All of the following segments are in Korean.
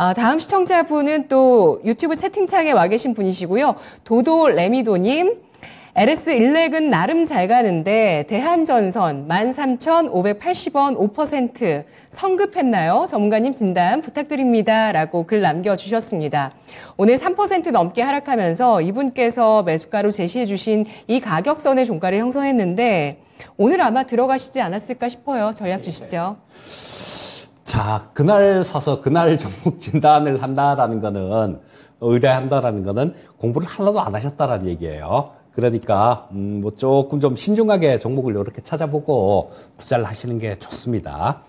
아, 다음 시청자분은 또 유튜브 채팅창에 와 계신 분이시고요. 도도 레미도님. LS 일렉은 나름 잘 가는데 대한전선 13,580원 5% 성급했나요? 전문가님 진단 부탁드립니다. 라고 글 남겨주셨습니다. 오늘 3% 넘게 하락하면서 이분께서 매수가로 제시해 주신 이 가격선의 종가를 형성했는데 오늘 아마 들어가시지 않았을까 싶어요. 전략 주시죠. 네, 네. 자, 그날 사서 그날 종목 진단을 한다라는 거는 의뢰한다라는 거는 공부를 하나도 안 하셨다라는 얘기예요. 그러니까 음, 뭐 조금 좀 신중하게 종목을 이렇게 찾아보고 투자를 하시는 게 좋습니다.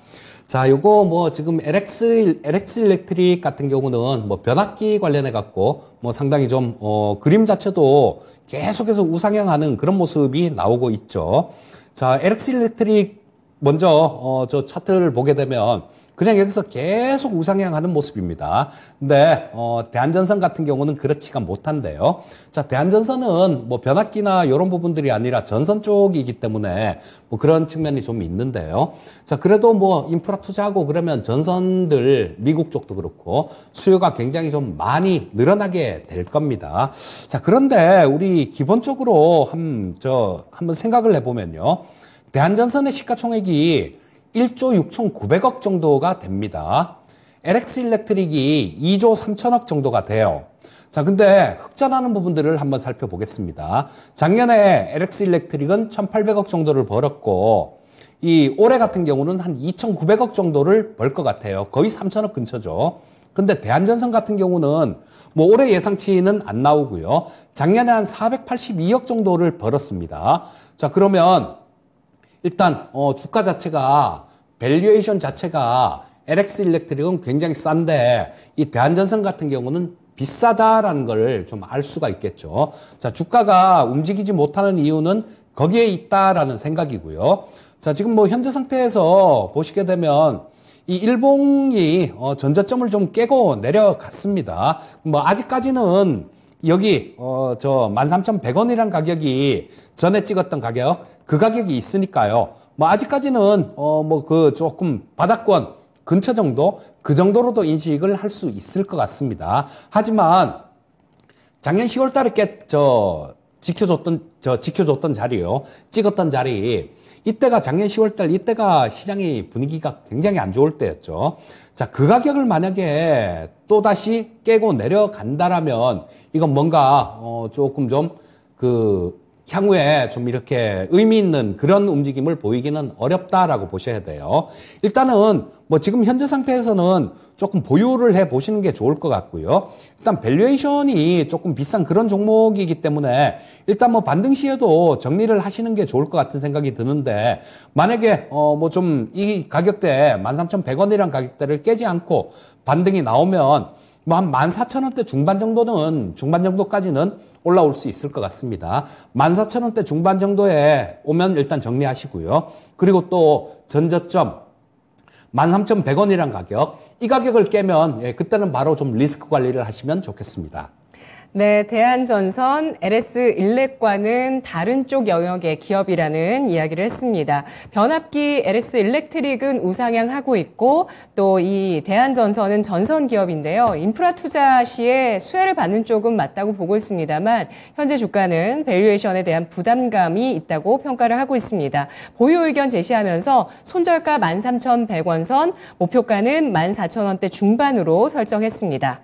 자, 요거 뭐 지금 LX LX 일렉트릭 같은 경우는 뭐 변압기 관련해 갖고 뭐 상당히 좀 어, 그림 자체도 계속해서 우상향하는 그런 모습이 나오고 있죠. 자, LX 일렉트릭 먼저 어, 저 차트를 보게 되면 그냥 여기서 계속 우상향하는 모습입니다. 근데 어, 대한전선 같은 경우는 그렇지가 못한데요. 자, 대한전선은 뭐 변압기나 이런 부분들이 아니라 전선 쪽이기 때문에 뭐 그런 측면이 좀 있는데요. 자, 그래도 뭐 인프라 투자하고 그러면 전선들 미국 쪽도 그렇고 수요가 굉장히 좀 많이 늘어나게 될 겁니다. 자, 그런데 우리 기본적으로 한 저 한번 생각을 해보면요. 대한전선의 시가총액이 1조 6,900억 정도가 됩니다. LX 일렉트릭이 2조 3천억 정도가 돼요. 자, 근데 흑자라는 부분들을 한번 살펴보겠습니다. 작년에 LX 일렉트릭은 1,800억 정도를 벌었고, 이 올해 같은 경우는 한 2,900억 정도를 벌 것 같아요. 거의 3천억 근처죠. 근데 대한전선 같은 경우는 뭐 올해 예상치는 안 나오고요. 작년에 한 482억 정도를 벌었습니다. 자, 그러면 일단 어, 주가 자체가 밸류에이션 자체가 LX 일렉트릭은 굉장히 싼데 이 대한전선 같은 경우는 비싸다라는 걸 좀 알 수가 있겠죠. 자, 주가가 움직이지 못하는 이유는 거기에 있다라는 생각이고요. 자, 지금 뭐 현재 상태에서 보시게 되면 이 일봉이 어, 전저점을 좀 깨고 내려갔습니다. 뭐 아직까지는 여기 어, 저 13,100원이란 가격이 전에 찍었던 가격 그 가격이 있으니까요. 뭐 아직까지는 어, 뭐 그 조금 바닥권 근처 정도 그 정도로도 인식을 할 수 있을 것 같습니다. 하지만 작년 10월 달에 깨, 저 지켜줬던 저 지켜줬던 자리요. 찍었던 자리. 이때가 작년 10월 달 이때가 시장의 분위기가 굉장히 안 좋을 때였죠. 자, 그 가격을 만약에 또 다시 깨고 내려간다라면 이건 뭔가 어 조금 좀그 향후에 좀 이렇게 의미 있는 그런 움직임을 보이기는 어렵다라고 보셔야 돼요. 일단은 뭐 지금 현재 상태에서는 조금 보유를 해 보시는 게 좋을 것 같고요. 일단 밸류에이션이 조금 비싼 그런 종목이기 때문에 일단 뭐 반등 시에도 정리를 하시는 게 좋을 것 같은 생각이 드는데 만약에 어뭐좀 이 가격대 13,100원이란 가격대를 깨지 않고 반등이 나오면 뭐 한 14,000원대 중반 정도는 중반 정도까지는 올라올 수 있을 것 같습니다. 14,000원대 중반 정도에 오면 일단 정리하시고요. 그리고 또 전저점 13,100원이란 가격 이 가격을 깨면 예, 그때는 바로 좀 리스크 관리를 하시면 좋겠습니다. 네, 대한전선 LS 일렉과는 다른 쪽 영역의 기업이라는 이야기를 했습니다. 변압기 LS 일렉트릭은 우상향하고 있고 또 이 대한전선은 전선 기업인데요. 인프라 투자 시에 수혜를 받는 쪽은 맞다고 보고 있습니다만 현재 주가는 밸류에이션에 대한 부담감이 있다고 평가를 하고 있습니다. 보유 의견 제시하면서 손절가 13,100원 선, 목표가는 14,000원대 중반으로 설정했습니다.